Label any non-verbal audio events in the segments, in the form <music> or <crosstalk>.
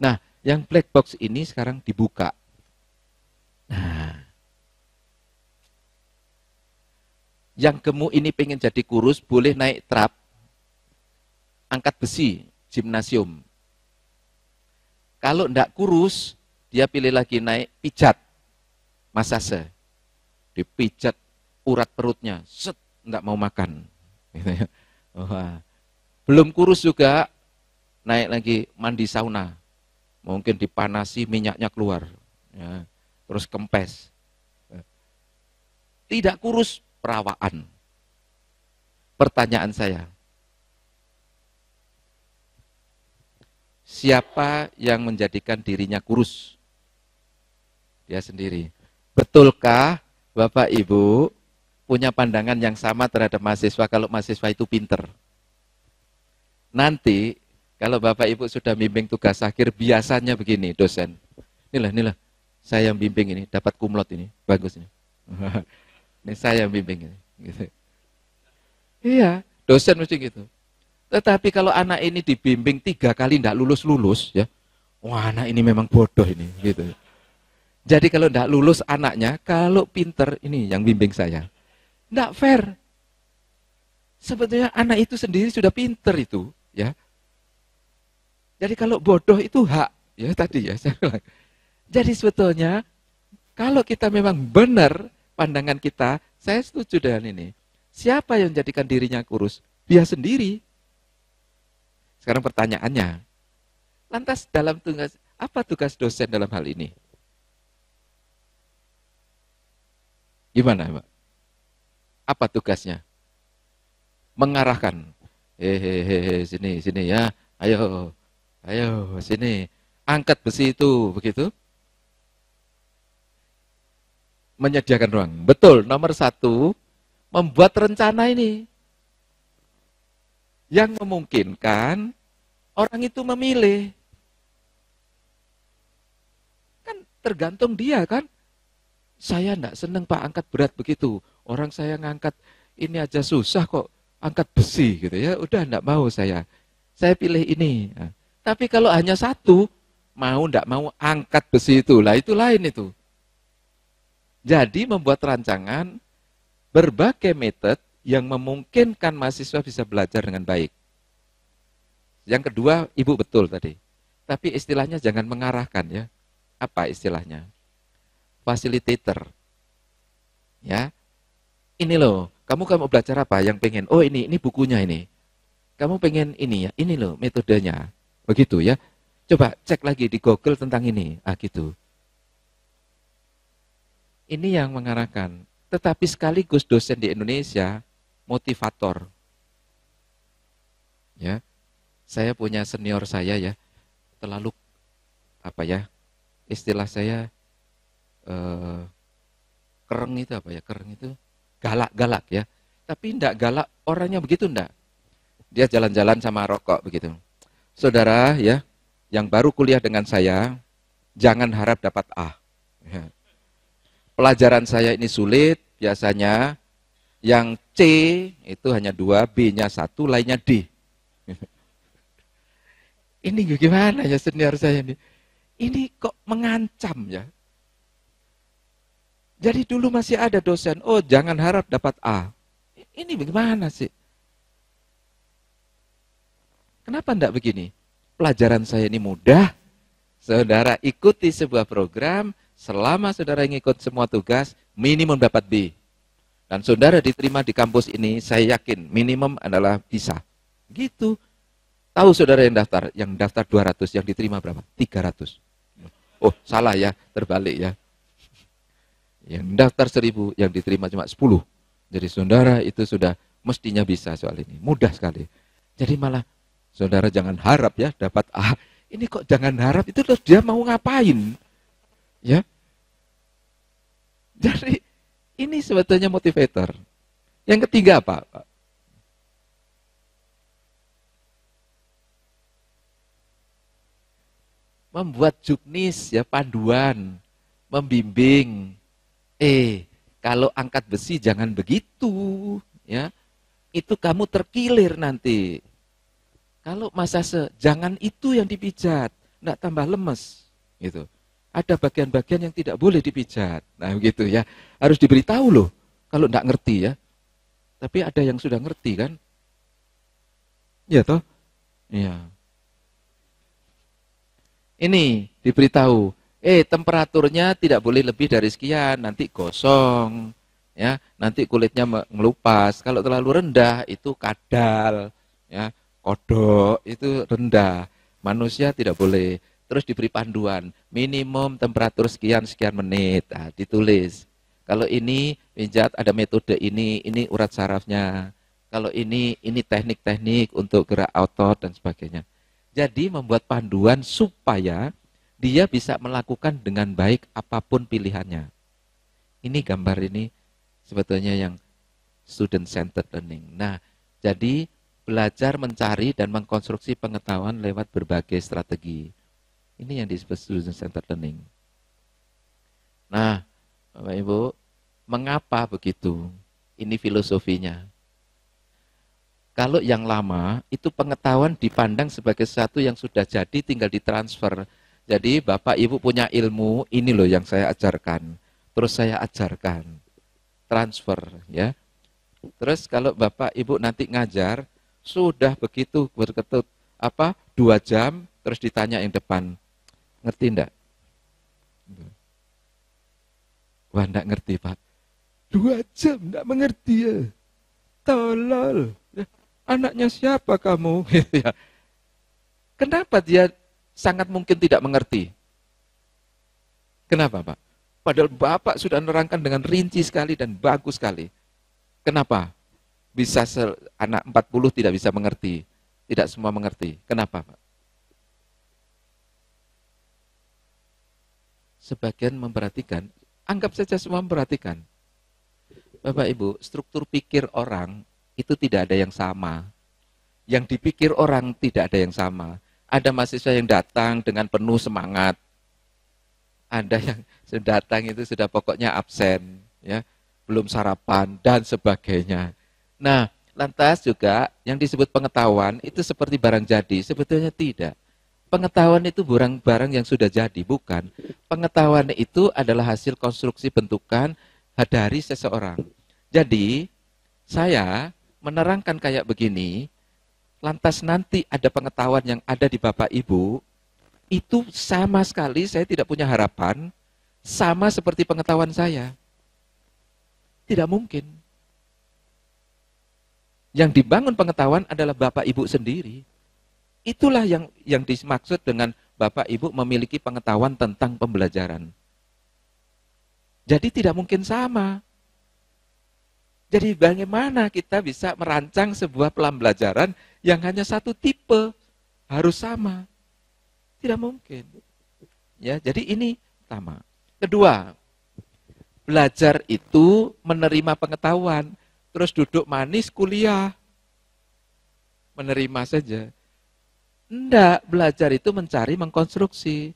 Nah, yang black box ini sekarang dibuka. Nah, yang gemuk ini pengen jadi kurus boleh naik trap, angkat besi, gimnasium. Kalau enggak kurus, dia pilih lagi naik pijat, masase. Dipijat urat perutnya, set, enggak mau makan. Gitu ya. Wah. Belum kurus juga, naik lagi mandi sauna mungkin dipanasi minyaknya keluar, ya. terus kempes. Ya. Tidak kurus perawaan. Pertanyaan saya, siapa yang menjadikan dirinya kurus? Dia sendiri. Betulkah Bapak Ibu punya pandangan yang sama terhadap mahasiswa kalau mahasiswa itu pinter? Nanti kalau Bapak Ibu sudah bimbing tugas akhir, biasanya begini dosen. Inilah, inilah, saya yang bimbing ini, dapat kumlot ini, bagus ini. <laughs> ini saya yang bimbing ini. Gitu. Iya, dosen mesti gitu. Tetapi kalau anak ini dibimbing tiga kali tidak lulus-lulus, ya, wah anak ini memang bodoh ini, gitu. Jadi kalau tidak lulus anaknya, kalau pinter ini yang bimbing saya, tidak fair. Sebetulnya anak itu sendiri sudah pinter itu, ya jadi kalau bodoh itu hak, ya tadi ya saya bilang. Jadi sebetulnya kalau kita memang benar pandangan kita, saya setuju dengan ini. Siapa yang menjadikan dirinya kurus? Dia sendiri. Sekarang pertanyaannya, lantas dalam tugas apa tugas dosen dalam hal ini? Gimana, Mbak? Apa tugasnya? Mengarahkan. Hehehe, sini, sini ya. Ayo, Ayo sini, angkat besi itu, begitu. Menyediakan ruang. Betul, nomor satu, membuat rencana ini. Yang memungkinkan orang itu memilih. Kan tergantung dia kan. Saya tidak senang Pak angkat berat begitu. Orang saya ngangkat ini aja susah kok angkat besi gitu ya. Udah tidak mau saya. Saya pilih ini. Nah tapi kalau hanya satu, mau tidak mau angkat besi itu, lah itu lain itu. Jadi membuat rancangan berbagai metode yang memungkinkan mahasiswa bisa belajar dengan baik. Yang kedua, ibu betul tadi. Tapi istilahnya jangan mengarahkan ya. Apa istilahnya? Facilitator. Ya. Ini loh, kamu kamu belajar apa yang pengen? Oh ini, ini bukunya ini. Kamu pengen ini ya, ini loh metodenya. Begitu ya. Coba cek lagi di Google tentang ini. Ah gitu. Ini yang mengarahkan. Tetapi sekaligus dosen di Indonesia motivator. Ya. Saya punya senior saya ya, terlalu apa ya? Istilah saya eh, kereng itu apa ya? Kereng itu galak-galak ya. Tapi enggak galak orangnya begitu enggak? Dia jalan-jalan sama rokok begitu saudara ya yang baru kuliah dengan saya, jangan harap dapat A. Ya. Pelajaran saya ini sulit, biasanya yang C itu hanya dua, B-nya satu, lainnya D. <laughs> Ini gimana ya senior saya ini? Ini kok mengancam ya? Jadi dulu masih ada dosen, oh jangan harap dapat A. Ini bagaimana sih? Kenapa enggak begini? Pelajaran saya ini mudah. Saudara ikuti sebuah program, selama saudara ngikut semua tugas, minimum dapat B. Dan saudara diterima di kampus ini, saya yakin minimum adalah bisa. Gitu. Tahu saudara yang daftar, yang daftar 200, yang diterima berapa? 300. Oh, salah ya, terbalik ya. Yang daftar 1000, yang diterima cuma 10. Jadi saudara itu sudah mestinya bisa soal ini. Mudah sekali. Jadi malah Saudara jangan harap ya dapat A. Ah, ini kok jangan harap itu terus dia mau ngapain? Ya. Jadi ini sebetulnya motivator. Yang ketiga apa? Membuat juknis ya panduan, membimbing. Eh, kalau angkat besi jangan begitu, ya. Itu kamu terkilir nanti. Kalau masase, jangan itu yang dipijat, nak tambah lemes. Gitu. Ada bagian-bagian yang tidak boleh dipijat. Nah, begitu ya. Harus diberitahu loh, kalau tidak ngerti ya. Tapi ada yang sudah ngerti kan? Ya toh? Iya. Ini diberitahu, eh temperaturnya tidak boleh lebih dari sekian, nanti gosong, ya, nanti kulitnya mengelupas. Kalau terlalu rendah itu kadal, ya, kodok itu rendah. Manusia tidak boleh. Terus diberi panduan, minimum temperatur sekian sekian menit, nah, ditulis. Kalau ini pijat ada metode ini, ini urat sarafnya. Kalau ini ini teknik-teknik untuk gerak otot dan sebagainya. Jadi membuat panduan supaya dia bisa melakukan dengan baik apapun pilihannya. Ini gambar ini sebetulnya yang student centered learning. Nah, jadi belajar mencari dan mengkonstruksi pengetahuan lewat berbagai strategi. Ini yang disebut student center learning. Nah, Bapak Ibu, mengapa begitu? Ini filosofinya. Kalau yang lama itu pengetahuan dipandang sebagai satu yang sudah jadi tinggal ditransfer. Jadi Bapak Ibu punya ilmu, ini loh yang saya ajarkan. Terus saya ajarkan. Transfer ya. Terus kalau Bapak Ibu nanti ngajar, sudah begitu berketut apa dua jam terus ditanya yang depan. Ngerti tidak? Wah ndak ngerti Pak. Dua jam ndak mengerti ya. Tolol. Ya, anaknya siapa kamu? <laughs> Iya. Kenapa dia sangat mungkin tidak mengerti? Kenapa Pak? Padahal Bapak sudah menerangkan dengan rinci sekali dan bagus sekali. Kenapa? bisa anak 40 tidak bisa mengerti. Tidak semua mengerti. Kenapa, Pak? Sebagian memperhatikan, anggap saja semua memperhatikan. Bapak Ibu, struktur pikir orang itu tidak ada yang sama. Yang dipikir orang tidak ada yang sama. Ada mahasiswa yang datang dengan penuh semangat. Ada yang <laughs> datang itu sudah pokoknya absen, ya belum sarapan dan sebagainya. Nah, lantas juga yang disebut pengetahuan itu seperti barang jadi, sebetulnya tidak. Pengetahuan itu barang-barang yang sudah jadi, bukan. Pengetahuan itu adalah hasil konstruksi bentukan dari seseorang. Jadi, saya menerangkan kayak begini, lantas nanti ada pengetahuan yang ada di Bapak Ibu, itu sama sekali saya tidak punya harapan, sama seperti pengetahuan saya. Tidak mungkin yang dibangun pengetahuan adalah Bapak Ibu sendiri. Itulah yang yang dimaksud dengan Bapak Ibu memiliki pengetahuan tentang pembelajaran. Jadi tidak mungkin sama. Jadi bagaimana kita bisa merancang sebuah pembelajaran yang hanya satu tipe harus sama? Tidak mungkin. Ya, jadi ini pertama. Kedua, belajar itu menerima pengetahuan terus duduk manis kuliah. Menerima saja. Enggak, belajar itu mencari mengkonstruksi.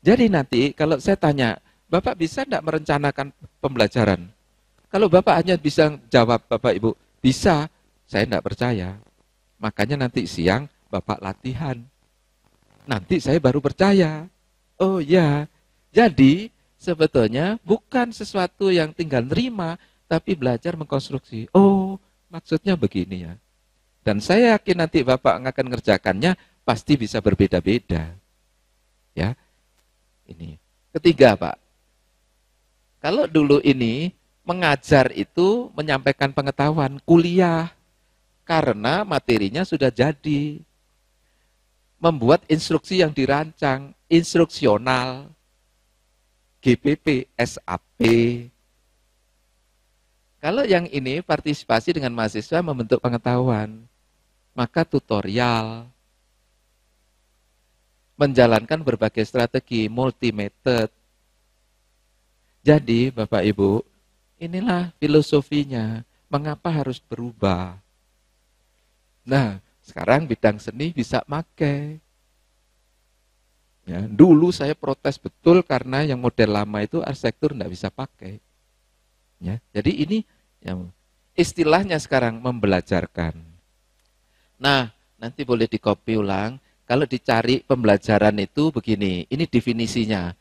Jadi nanti kalau saya tanya, Bapak bisa enggak merencanakan pembelajaran? Kalau Bapak hanya bisa jawab, Bapak Ibu, bisa, saya enggak percaya. Makanya nanti siang Bapak latihan. Nanti saya baru percaya. Oh ya, jadi sebetulnya bukan sesuatu yang tinggal nerima, tapi belajar mengkonstruksi. Oh, maksudnya begini ya. Dan saya yakin nanti Bapak akan ngerjakannya pasti bisa berbeda-beda. Ya. Ini. Ketiga, Pak. Kalau dulu ini mengajar itu menyampaikan pengetahuan, kuliah karena materinya sudah jadi. Membuat instruksi yang dirancang, instruksional, GPP, SAP, kalau yang ini partisipasi dengan mahasiswa membentuk pengetahuan, maka tutorial, menjalankan berbagai strategi multi method. Jadi Bapak Ibu, inilah filosofinya, mengapa harus berubah. Nah, sekarang bidang seni bisa pakai. Ya, dulu saya protes betul karena yang model lama itu arsitektur tidak bisa pakai. Ya, jadi ini yang istilahnya sekarang membelajarkan. Nah, nanti boleh dikopi ulang. Kalau dicari pembelajaran itu begini, ini definisinya.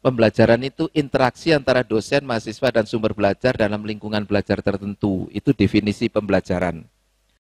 Pembelajaran itu interaksi antara dosen, mahasiswa, dan sumber belajar dalam lingkungan belajar tertentu. Itu definisi pembelajaran.